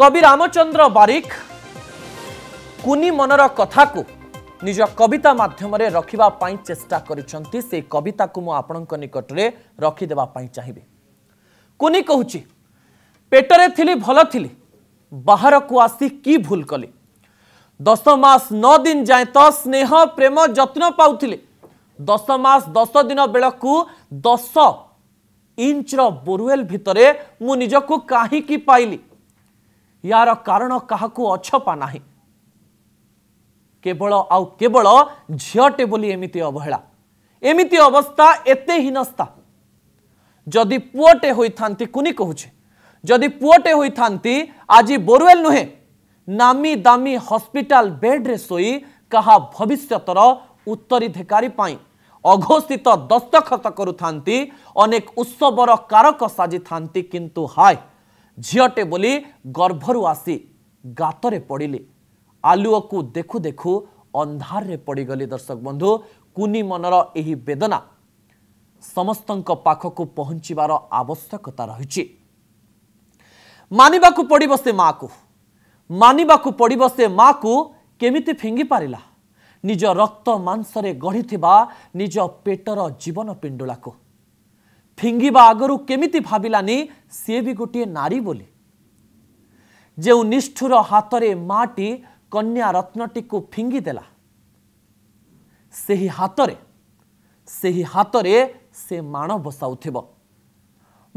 কবি রামচন্দ্র বারিক কুনি মনর কথাকু নিজ কবিতা মাধ্যমে রখিবা পাই চেষ্টা করেছেন সেই কবিতাকু মু আপনার নিকটরে রখিদেবা পাই চাহিবি কুনি কহুচি পেটরে থিলি ভাল থিলি বাহারকু আসি কি ভুল কলি দশ মাস ন দিন যায় তো স্নেহ প্রেম যত্ন পাউলে দশ মাস দশ দিন বেড়কু দশ ইঞ্চর বোরওয়েল ভিতরে মু নিজকু কাহিকি পাইলি ୟାର କାରଣ କାହାକୁ ଅଛପା ନାହିଁ କେବଳ ଆଉ କେବଳ ଝିଅଟେ ବୋଲି ଏମିତି ଅବହେଳା ଏମିତି ଅବସ୍ଥା ଏତେ ହୀନସ୍ଥା ଯଦି ପୁଅଟେ ହୋଇଥାନ୍ତି କୁନି କହୁଛି ଯଦି ପୁଅଟେ ହୋଇଥାନ୍ତି ଆଜି ବୋରୱେଲ୍ ନୁହେଁ ନାମୀ ଦାମୀ ହସ୍ପିଟାଲ ବେଡ୍ରେ ଶୋଇ କାହା ଭବିଷ୍ୟତର ଉତ୍ତରାଧିକାରୀ ପାଇଁ ଅଘୋଷିତ ଦସ୍ତଖତ କରୁଥାନ୍ତି ଅନେକ ଉତ୍ସବର କାରକ ସାଜିଥାନ୍ତି କିନ୍ତୁ ହାଏ ଝିଅଟେ ବୋଲି ଗର୍ଭରୁ ଆସି ଗାତରେ ପଡ଼ିଲି ଆଲୁଅକୁ ଦେଖୁ ଦେଖୁ ଅନ୍ଧାରରେ ପଡ଼ିଗଲି ଦର୍ଶକ ବନ୍ଧୁ କୁନି ମନର ଏହି ବେଦନା ସମସ୍ତଙ୍କ ପାଖକୁ ପହଞ୍ଚିବାର ଆବଶ୍ୟକତା ରହିଛି ମାନିବାକୁ ପଡ଼ିବ ସେ ମା'କୁ ମାନିବାକୁ ପଡ଼ିବ ସେ ମା'କୁ କେମିତି ଫିଙ୍ଗି ପାରିଲା ନିଜ ରକ୍ତ ମାଂସରେ ଗଢ଼ିଥିବା ନିଜ ପେଟର ଜୀବନ ପିଣ୍ଡୁଳାକୁ ଫିଙ୍ଗିବା ଆଗରୁ କେମିତି ଭାବିଲାନି ସିଏ ବି ଗୋଟିଏ ନାରୀ ବୋଲି ଯେଉଁ ନିଷ୍ଠୁର ହାତରେ ମାଟି କନ୍ୟା ରତ୍ନଟିକୁ ଫିଙ୍ଗିଦେଲା ସେହି ହାତରେ ସେହି ହାତରେ ସେ ମାଣ ବସାଉଥିବ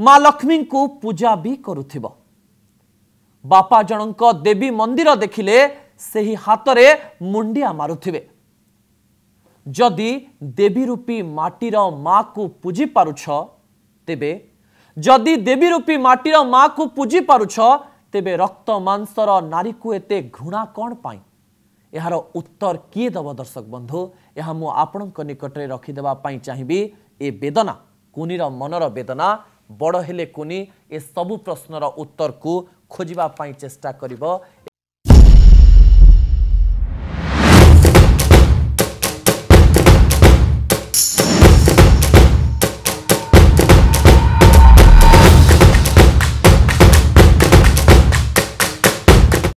ମା ଲକ୍ଷ୍ମୀଙ୍କୁ ପୂଜା ବି କରୁଥିବ ବାପା ଜଣଙ୍କ ଦେବୀ ମନ୍ଦିର ଦେଖିଲେ ସେହି ହାତରେ ମୁଣ୍ଡିଆ ମାରୁଥିବେ ଯଦି ଦେବୀ ରୂପୀ ମାଟିର ମାକୁ ପୂଜି ପାରୁଛ ତେବେ ଯଦି ଦେବୀ ରୂପୀ ମାଟିର ମାଆକୁ ପୂଜି ପାରୁଛ ତେବେ ରକ୍ତ ମାଂସର ନାରୀକୁ ଏତେ ଘୃଣା କ'ଣ ପାଇଁ ଏହାର ଉତ୍ତର କିଏ ଦେବ ଦର୍ଶକ ବନ୍ଧୁ ଏହା ମୁଁ ଆପଣଙ୍କ ନିକଟରେ ରଖିଦେବା ପାଇଁ ଚାହିଁବି ଏ ବେଦନା କୁନିର ମନର ବେଦନା ବଡ଼ ହେଲେ କୁନି ଏ ସବୁ ପ୍ରଶ୍ନର ଉତ୍ତରକୁ ଖୋଜିବା ପାଇଁ ଚେଷ୍ଟା କରିବ